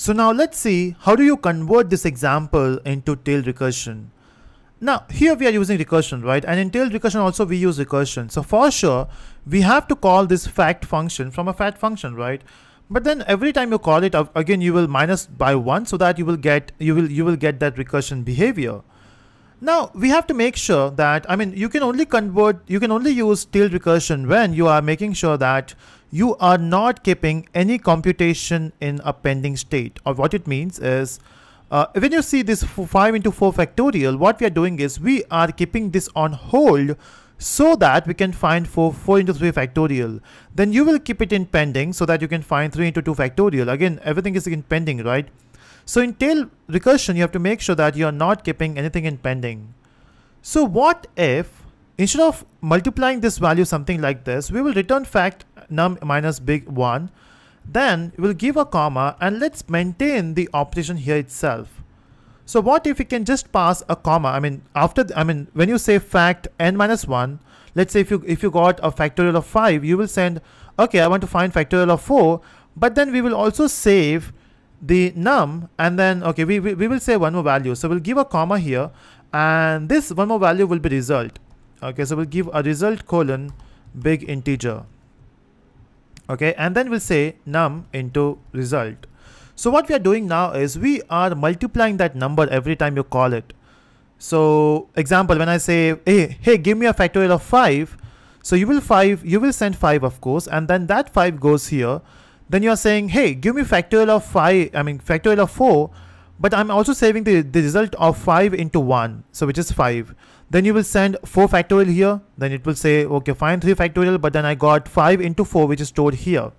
So now let's see how do you convert this example into tail recursion. Now here we are using recursion, right? And in tail recursion also we use recursion. So for sure, we have to call this fact function from a fact function, right? But then every time you call it again, you will minus by one so that you will get you will you will get that recursion behavior. Now we have to make sure that, I mean, you can only convert, you can only use tilde recursion when you are making sure that you are not keeping any computation in a pending state or what it means is uh, when you see this 5 into 4 factorial, what we are doing is we are keeping this on hold so that we can find 4, 4 into 3 factorial. Then you will keep it in pending so that you can find 3 into 2 factorial. Again, everything is in pending, right? So in tail recursion, you have to make sure that you are not keeping anything in pending. So what if instead of multiplying this value something like this, we will return fact num minus big 1. Then we'll give a comma and let's maintain the operation here itself. So what if we can just pass a comma? I mean, after the, I mean, when you say fact n minus 1, let's say if you if you got a factorial of 5, you will send, okay, I want to find factorial of 4, but then we will also save the num and then okay we, we, we will say one more value so we'll give a comma here and this one more value will be result okay so we'll give a result colon big integer okay and then we'll say num into result so what we are doing now is we are multiplying that number every time you call it so example when i say hey hey give me a factorial of 5 so you will 5 you will send 5 of course and then that 5 goes here then you are saying, hey, give me factorial of 5, I mean factorial of 4, but I'm also saving the, the result of 5 into 1, so which is 5. Then you will send 4 factorial here, then it will say, okay, fine, 3 factorial, but then I got 5 into 4, which is stored here.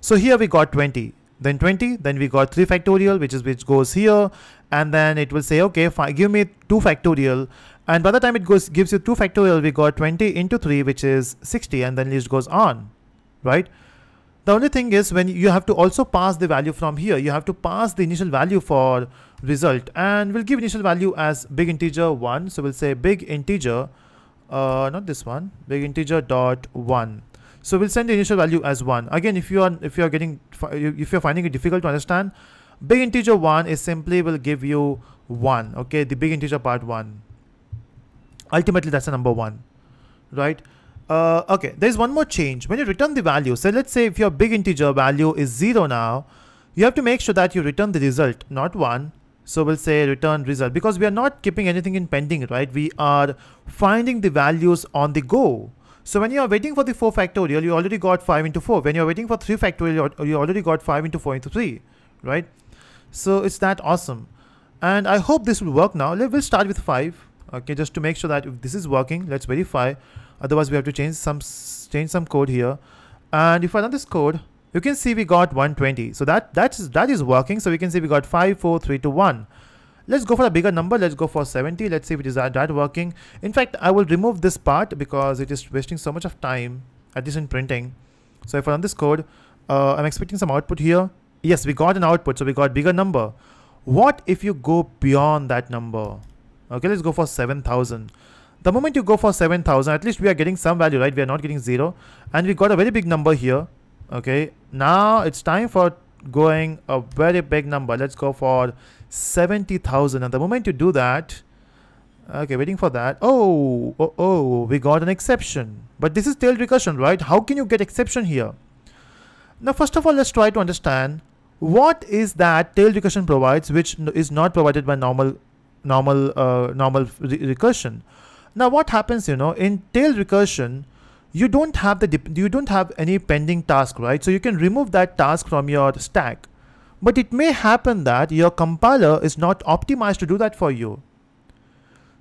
So here we got 20, then 20, then we got 3 factorial, which is which goes here, and then it will say, okay, give me 2 factorial, and by the time it goes gives you 2 factorial, we got 20 into 3, which is 60, and then it goes on, right? The only thing is when you have to also pass the value from here, you have to pass the initial value for result and we'll give initial value as big integer 1. So we'll say big integer, uh, not this one, big integer dot 1. So we'll send the initial value as 1. Again, if you are if you are getting if you're finding it difficult to understand, big integer 1 is simply will give you 1. Okay, the big integer part 1. Ultimately, that's the number 1. Right? Uh, okay, there's one more change. When you return the value, so let's say if your big integer value is 0 now, you have to make sure that you return the result, not 1. So we'll say return result because we are not keeping anything in pending, right? We are finding the values on the go. So when you are waiting for the 4 factorial, you already got 5 into 4. When you are waiting for 3 factorial, you already got 5 into 4 into 3, right? So it's that awesome. And I hope this will work now. We'll start with 5. Okay, just to make sure that if this is working, let's verify. Otherwise, we have to change some change some code here. And if I run this code, you can see we got 120. So that that is that is working. So we can see we got 5, 4, 3, 2, 1. Let's go for a bigger number. Let's go for 70. Let's see if it is uh, that, working. In fact, I will remove this part because it is wasting so much of time, at least in printing. So if I run this code, uh, I'm expecting some output here. Yes, we got an output. So we got bigger number. What if you go beyond that number? Okay, let's go for 7,000. The moment you go for 7000, at least we are getting some value, right? We are not getting zero. And we got a very big number here. Okay. Now it's time for going a very big number. Let's go for 70,000. And the moment you do that, okay, waiting for that. Oh, oh, oh, we got an exception. But this is tailed recursion, right? How can you get exception here? Now, first of all, let's try to understand what is that tailed recursion provides, which is not provided by normal normal uh, normal re recursion. Now what happens, you know, in tail recursion, you don't have the you don't have any pending task, right? So you can remove that task from your stack. But it may happen that your compiler is not optimized to do that for you.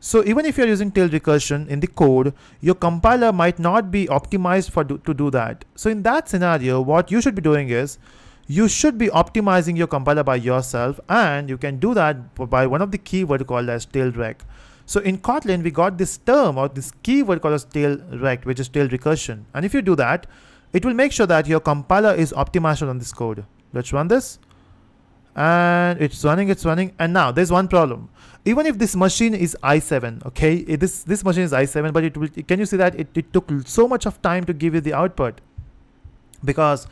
So even if you're using tail recursion in the code, your compiler might not be optimized for do, to do that. So in that scenario, what you should be doing is you should be optimizing your compiler by yourself and you can do that by one of the keyword called as tail rec. So in Kotlin, we got this term or this keyword called as tail rect, which is tail recursion. And if you do that, it will make sure that your compiler is optimized on this code. Let's run this. And it's running, it's running. And now there's one problem. Even if this machine is i7, okay, it, eh, this, this machine is i7, but it will, can you see that it, it took so much of time to give you the output? Because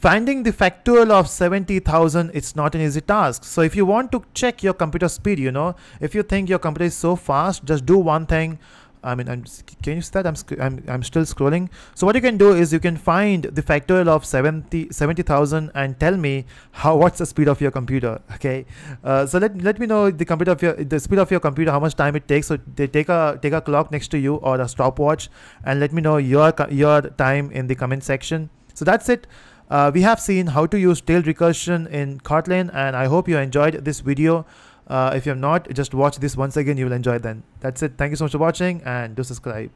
Finding the factorial of 70,000, it's not an easy task. So if you want to check your computer speed, you know, if you think your computer is so fast, just do one thing. I mean, I'm, can you see that? I'm, I'm, I'm still scrolling. So what you can do is you can find the factorial of 70,000 70, and tell me how what's the speed of your computer, okay? Uh, so let, let me know the computer of your, the speed of your computer, how much time it takes. So they take a take a clock next to you or a stopwatch and let me know your, your time in the comment section. So that's it. Uh, we have seen how to use tail recursion in Kotlin and I hope you enjoyed this video. Uh, if you have not, just watch this once again, you will enjoy then. That's it. Thank you so much for watching and do subscribe.